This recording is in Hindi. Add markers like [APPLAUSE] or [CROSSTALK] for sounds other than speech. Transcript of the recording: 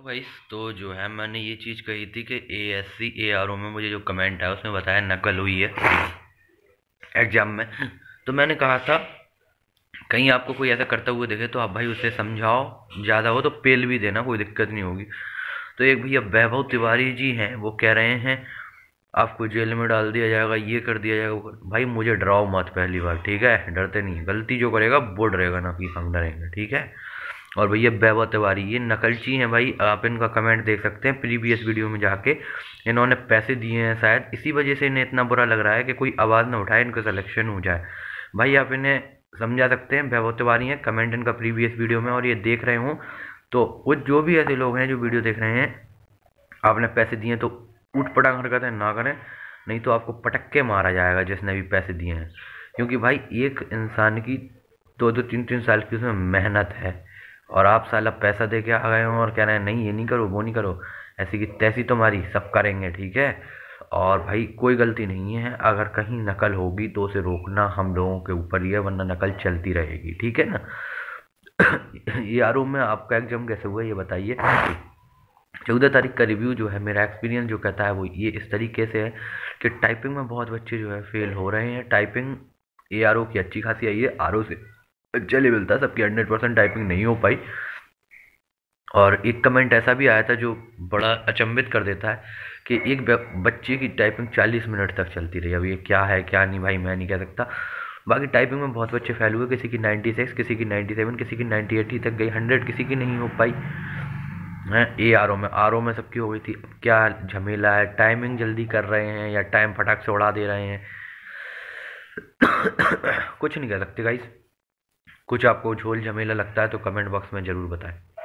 हाँ भाई तो जो है मैंने ये चीज़ कही थी कि A S C A R O में मुझे जो कमेंट है उसमें बताया नकल हुई है एग्ज़ाम में तो मैंने कहा था कहीं आपको कोई ऐसा करता हुआ देखे तो आप भाई उसे समझाओ ज़्यादा हो तो पेल भी देना कोई दिक्कत नहीं होगी तो एक भैया वैभव तिवारी जी हैं वो कह रहे हैं आपको जेल में डाल दिया जाएगा ये कर दिया जाएगा भाई मुझे डराओ मत पहली बार ठीक है डरते नहीं गलती जो करेगा वो डरेगा ना कि हम डरेंगे ठीक है और भैया वैभव तिवारी ये नकलची हैं भाई आप इनका कमेंट देख सकते हैं प्रीवियस वीडियो में जाके इन्होंने पैसे दिए हैं शायद इसी वजह से इन्हें इतना बुरा लग रहा है कि कोई आवाज़ ना उठाए इनका सलेक्शन हो जाए भाई आप इन्हें समझा सकते हैं वैभव तिवारी हैं कमेंट इनका प्रीवियस वीडियो में और ये देख रहे हों तो वो जो भी ऐसे लोग हैं जो वीडियो देख रहे हैं आपने पैसे दिए तो उठ पटांग हरकतें ना करें नहीं तो आपको पटक के मारा जाएगा जिसने भी पैसे दिए हैं क्योंकि भाई एक इंसान की दो दो तीन तीन साल की उसमें मेहनत है और आप साला पैसा दे के आ गए हो और कह रहे हैं नहीं ये नहीं करो वो नहीं करो ऐसी की तैसी तुम्हारी तो सब करेंगे ठीक है और भाई कोई गलती नहीं है अगर कहीं नकल होगी तो उसे रोकना हम लोगों के ऊपर ही है वरना नकल चलती रहेगी ठीक है ना [COUGHS] यारों में आपका एग्जाम कैसे हुआ ये बताइए चौदह तारीख का रिव्यू जो है मेरा एक्सपीरियंस जो कहता है वो ये इस तरीके से है कि टाइपिंग में बहुत बच्चे जो है फेल हो रहे हैं टाइपिंग ए आर ओ की अच्छी खासी आई है आर ओ से एलिजिबल था सबकी हंड्रेड परसेंट टाइपिंग नहीं हो पाई और एक कमेंट ऐसा भी आया था जो बड़ा अचंभित कर देता है कि एक बच्चे की टाइपिंग चालीस मिनट तक चलती रही अब ये क्या है क्या नहीं भाई मैं नहीं कह सकता बाकी टाइपिंग में बहुत बच्चे फैल हुए किसी की नाइन्टी सिक्स किसी की नाइन्टी सेवन किसी की नाइन्टी ही तक गई हंड्रेड किसी की नहीं हो पाई हैं ए आर ओ में आर ओ में सबकी हो गई थी अब क्या झमेला है टाइमिंग जल्दी कर रहे हैं या टाइम फटाक से उड़ा दे रहे हैं [COUGHS] कुछ नहीं कह सकते गाइज कुछ आपको झोल झमेला लगता है तो कमेंट बॉक्स में ज़रूर बताएं